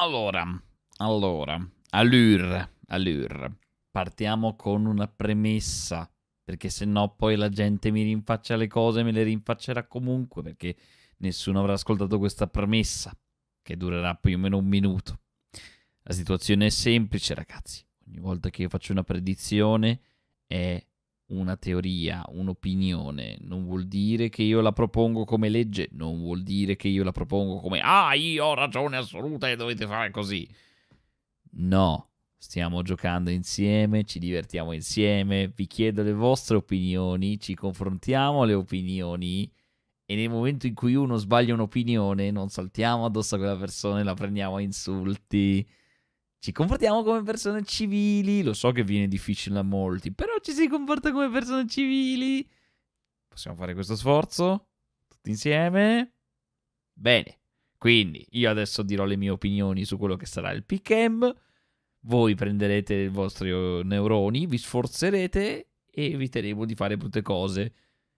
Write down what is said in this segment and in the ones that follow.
Allora, allora, allure, allure. Partiamo con una premessa, perché se no poi la gente mi rinfaccia le cose, e me le rinfaccerà comunque, perché nessuno avrà ascoltato questa premessa, che durerà più o meno un minuto. La situazione è semplice, ragazzi. Ogni volta che io faccio una predizione è una teoria, un'opinione, non vuol dire che io la propongo come legge, non vuol dire che io la propongo come ah, io ho ragione assoluta e dovete fare così. No, stiamo giocando insieme, ci divertiamo insieme, vi chiedo le vostre opinioni, ci confrontiamo le opinioni e nel momento in cui uno sbaglia un'opinione non saltiamo addosso a quella persona e la prendiamo a insulti ci comportiamo come persone civili. Lo so che viene difficile a molti, però ci si comporta come persone civili. Possiamo fare questo sforzo? Tutti insieme? Bene. Quindi io adesso dirò le mie opinioni su quello che sarà il PCAM. Voi prenderete i vostri eh, neuroni, vi sforzerete e eviteremo di fare brutte cose.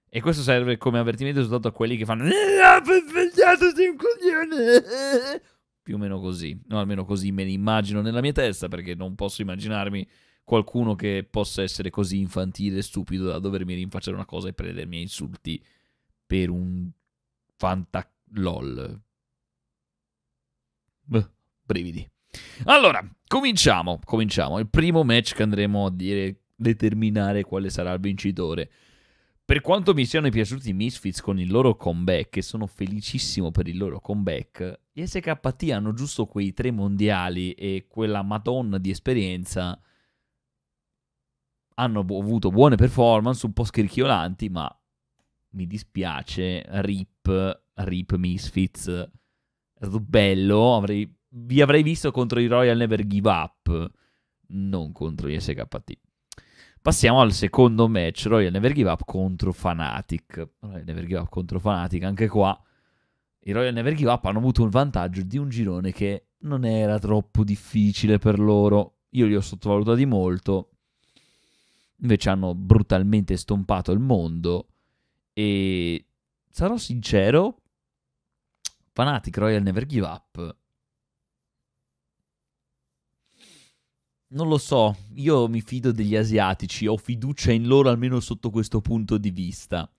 E questo serve come avvertimento soltanto a quelli che fanno. Eh, ah, svegliato, sei un coglione! Più o meno così, no, almeno così me ne immagino nella mia testa perché non posso immaginarmi qualcuno che possa essere così infantile e stupido da dovermi rinfacciare una cosa e prendermi a insulti per un fanta lol. Beh, brividi. Allora, cominciamo, cominciamo. Il primo match che andremo a dire, determinare quale sarà il vincitore. Per quanto mi siano piaciuti i Misfits con il loro comeback, e sono felicissimo per il loro comeback, gli SKT hanno giusto quei tre mondiali e quella madonna di esperienza. Hanno avuto buone performance, un po' scricchiolanti, ma mi dispiace, rip, rip Misfits. È stato bello, avrei, vi avrei visto contro i Royal Never Give Up, non contro gli SKT. Passiamo al secondo match, Royal Never Give Up contro Fanatic. Royal Never Give Up contro Fanatic, anche qua i Royal Never Give Up hanno avuto il vantaggio di un girone che non era troppo difficile per loro. Io li ho sottovalutati molto, invece hanno brutalmente stompato il mondo e sarò sincero, Fanatic Royal Never Give Up Non lo so, io mi fido degli asiatici, ho fiducia in loro almeno sotto questo punto di vista.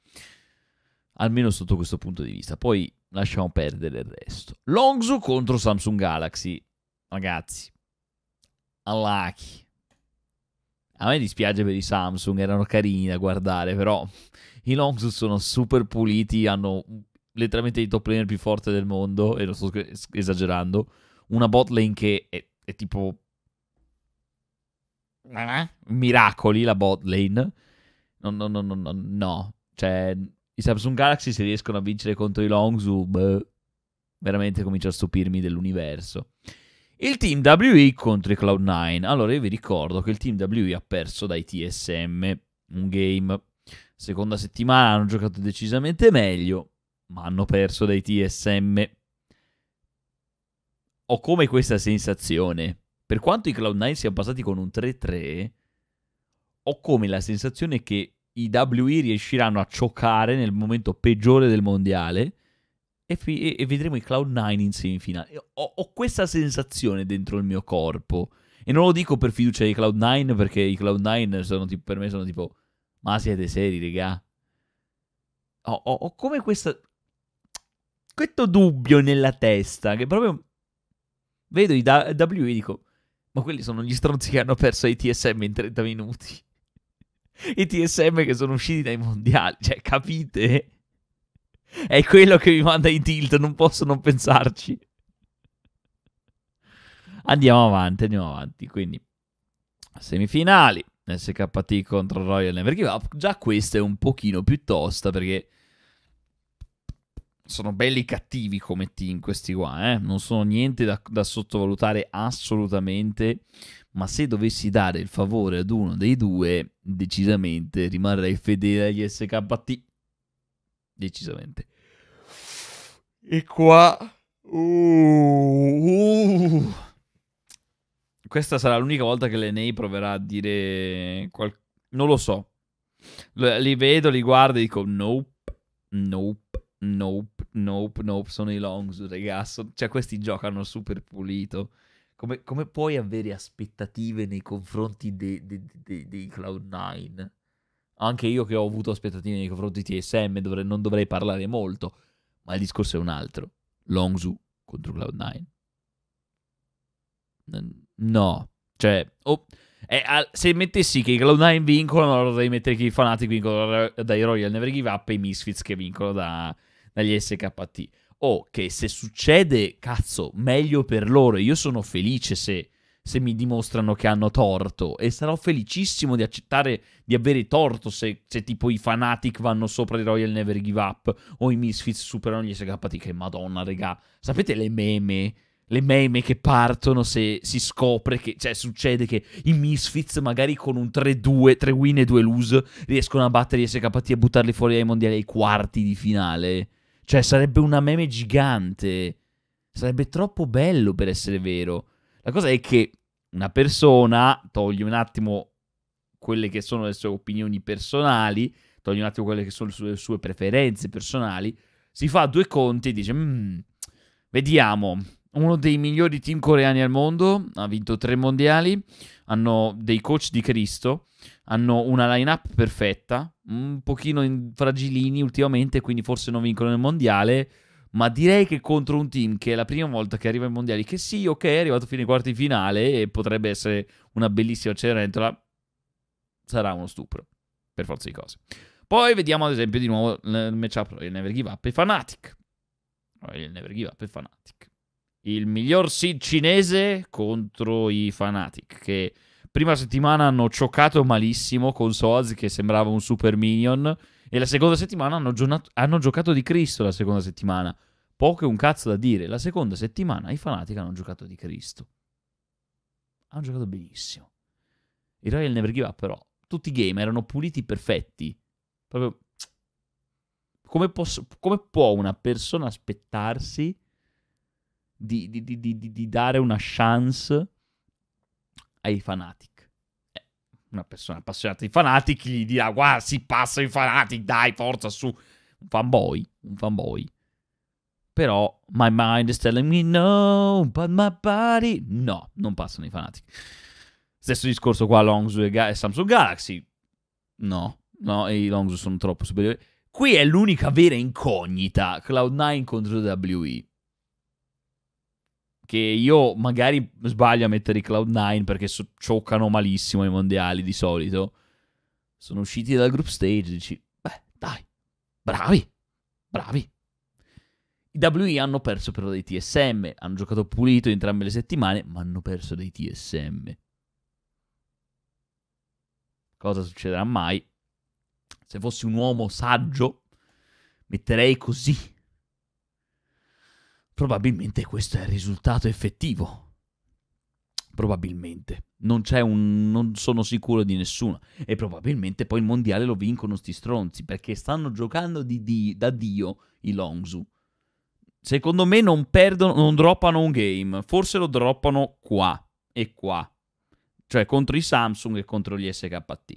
Almeno sotto questo punto di vista. Poi lasciamo perdere il resto. Longzu contro Samsung Galaxy. Ragazzi, unlucky. A me dispiace per i Samsung, erano carini da guardare, però i Longzu sono super puliti, hanno letteralmente il top laner più forte del mondo, e non sto esagerando. Una bot lane che è, è tipo eh? miracoli la bot lane. No, no, no, no, no, no. Cioè, i Samsung Galaxy se riescono a vincere contro i Longzu, beh, veramente comincia a stupirmi dell'universo. Il team WE contro i Cloud9. Allora, io vi ricordo che il team WE ha perso dai TSM un game. Seconda settimana hanno giocato decisamente meglio, ma hanno perso dai TSM. Ho come questa sensazione per quanto i Cloud9 siano passati con un 3-3, ho come la sensazione che i WI riusciranno a giocare nel momento peggiore del mondiale e, fi- e vedremo i Cloud9 in semifinale. Ho-, ho questa sensazione dentro il mio corpo. E non lo dico per fiducia ai Cloud9, perché i Cloud9 sono, tipo, per me sono tipo, ma siete seri, regà? Ho, ho, ho come questa, questo dubbio nella testa, che proprio vedo i da- W e dico, ma quelli sono gli stronzi che hanno perso i TSM in 30 minuti. I TSM che sono usciti dai mondiali, cioè capite? È quello che mi manda in tilt, non posso non pensarci. Andiamo avanti, andiamo avanti. Quindi, semifinali, SKT contro Royal Never Give Up. Già questa è un pochino più tosta perché sono belli cattivi come team questi qua, eh? non sono niente da, da, sottovalutare assolutamente, ma se dovessi dare il favore ad uno dei due, decisamente rimarrei fedele agli SKT. Decisamente. E qua... Uh, uh. Questa sarà l'unica volta che l'Enei proverà a dire... Qual... Non lo so. Li vedo, li guardo e dico nope, nope, nope nope, nope, sono i longs, ragazzo. Cioè, questi giocano super pulito. Come, come puoi avere aspettative nei confronti dei, dei, dei, dei Cloud9? Anche io che ho avuto aspettative nei confronti di TSM dovrei, non dovrei parlare molto, ma il discorso è un altro. Longzu contro Cloud9. No, cioè, oh, eh, se mettessi che i Cloud9 vincono, allora dovrei mettere che i fanatici vincono dai Royal Never Give Up e i Misfits che vincono da, dagli SKT. Oh, che se succede, cazzo, meglio per loro. Io sono felice se, se mi dimostrano che hanno torto e sarò felicissimo di accettare di avere torto se, se tipo i Fanatic vanno sopra i Royal Never Give Up o i Misfits superano gli SKT. Che madonna, regà. Sapete le meme? le meme che partono se si scopre che, cioè, succede che i Misfits, magari con un 3-2, 3 win e 2 lose, riescono a battere gli SKT e buttarli fuori dai mondiali ai quarti di finale. Cioè, sarebbe una meme gigante. Sarebbe troppo bello per essere vero. La cosa è che una persona, togli un attimo quelle che sono le sue opinioni personali, togli un attimo quelle che sono le sue, le sue preferenze personali, si fa due conti e dice, mm, vediamo, uno dei migliori team coreani al mondo, ha vinto tre mondiali, hanno dei coach di Cristo, hanno una lineup perfetta, un pochino fragilini ultimamente, quindi forse non vincono il mondiale, ma direi che contro un team che è la prima volta che arriva ai mondiali, che sì, ok, è arrivato fino ai quarti finale e potrebbe essere una bellissima cenerentola, sarà uno stupro, per forza di cose. Poi vediamo ad esempio di nuovo il matchup il Never Give Up e Fanatic. Il Never Give Up e Fanatic il miglior seed cinese contro i Fanatic, che prima settimana hanno giocato malissimo con Soaz che sembrava un super minion, e la seconda settimana hanno, hanno giocato di Cristo la seconda settimana. Poco e un cazzo da dire, la seconda settimana i Fanatic hanno giocato di Cristo. Hanno giocato benissimo. I Royal Never Give Up però, tutti i game erano puliti perfetti. Proprio... Come, posso... Come può una persona aspettarsi di, di, di, di dare una chance ai Fanatic. Eh, una persona appassionata di Fanatic gli dirà, guarda, si passa i Fanatic, dai, forza, su. Un fanboy, un fanboy. Però, my mind is telling me no, but my body... No, non passano i Fanatic. Stesso discorso qua, Longs e Samsung Galaxy. No, no, i Longs sono troppo superiori. Qui è l'unica vera incognita, Cloud9 contro WWE che io magari sbaglio a mettere i Cloud9 perché so- cioccano malissimo i mondiali di solito. Sono usciti dal group stage, dici, beh, dai, bravi, bravi. I WE hanno perso però dei TSM, hanno giocato pulito entrambe le settimane, ma hanno perso dei TSM. Cosa succederà mai? Se fossi un uomo saggio, metterei così Probabilmente questo è il risultato effettivo. Probabilmente. Non, un, non sono sicuro di nessuno. E probabilmente poi il mondiale lo vincono sti stronzi perché stanno giocando di, di, da Dio i Longsu. Secondo me non perdono, non droppano un game. Forse lo droppano qua e qua. Cioè contro i Samsung e contro gli SKT.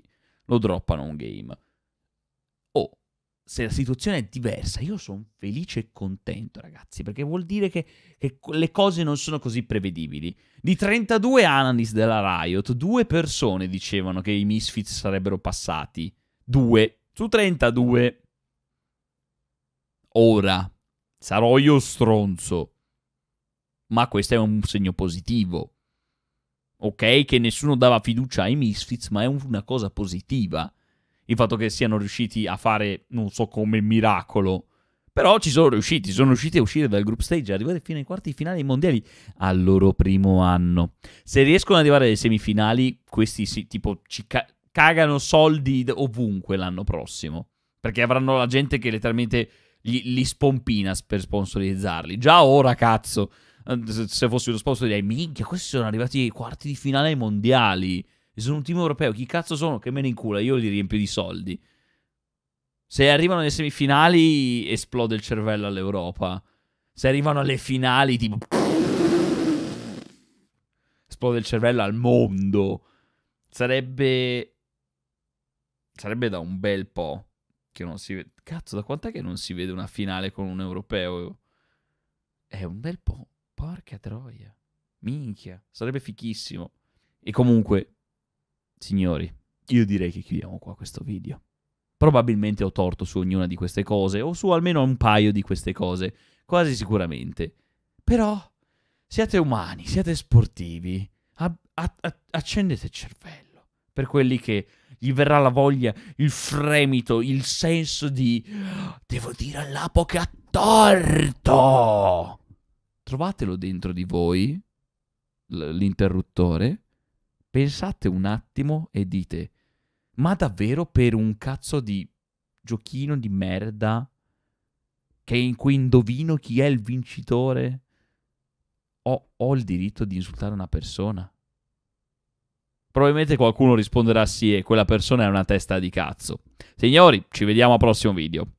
Lo droppano un game. Oh, se la situazione è diversa, io sono felice e contento, ragazzi, perché vuol dire che, che, le cose non sono così prevedibili. Di 32 analisi della Riot, due persone dicevano che i Misfits sarebbero passati. Due su 32. Ora, sarò io stronzo, ma questo è un segno positivo. Ok, che nessuno dava fiducia ai Misfits, ma è una cosa positiva il fatto che siano riusciti a fare, non so come, miracolo. Però ci sono riusciti, sono riusciti a uscire dal group stage, arrivare fino ai quarti finali dei mondiali al loro primo anno. Se riescono ad arrivare alle semifinali, questi si, tipo, ci ca- cagano soldi ovunque l'anno prossimo. Perché avranno la gente che letteralmente li, li spompina per sponsorizzarli. Già ora, cazzo, eh, se fossi uno sponsor direi, minchia, questi sono arrivati ai quarti di finale mondiali sono un team europeo, chi cazzo sono? Che me ne incula, io li riempio di soldi. Se arrivano alle semifinali esplode il cervello all'Europa. Se arrivano alle finali tipo... Esplode il cervello al mondo. Sarebbe... Sarebbe da un bel po' che non si vede... Cazzo, da quant'è che non si vede una finale con un europeo? È un bel po'. Porca troia. Minchia. Sarebbe fichissimo. E comunque, Signori, io direi che chiudiamo qua questo video. Probabilmente ho torto su ognuna di queste cose, o su almeno un paio di queste cose, quasi sicuramente. Però siate umani, siate sportivi, a- a- a- accendete il cervello per quelli che gli verrà la voglia, il fremito, il senso di devo dire all'apo che ha torto. Trovatelo dentro di voi, l'interruttore, pensate un attimo e dite, ma davvero per un cazzo di giochino di merda che in cui indovino chi è il vincitore ho, ho il diritto di insultare una persona? Probabilmente qualcuno risponderà sì e quella persona è una testa di cazzo. Signori, ci vediamo al prossimo video.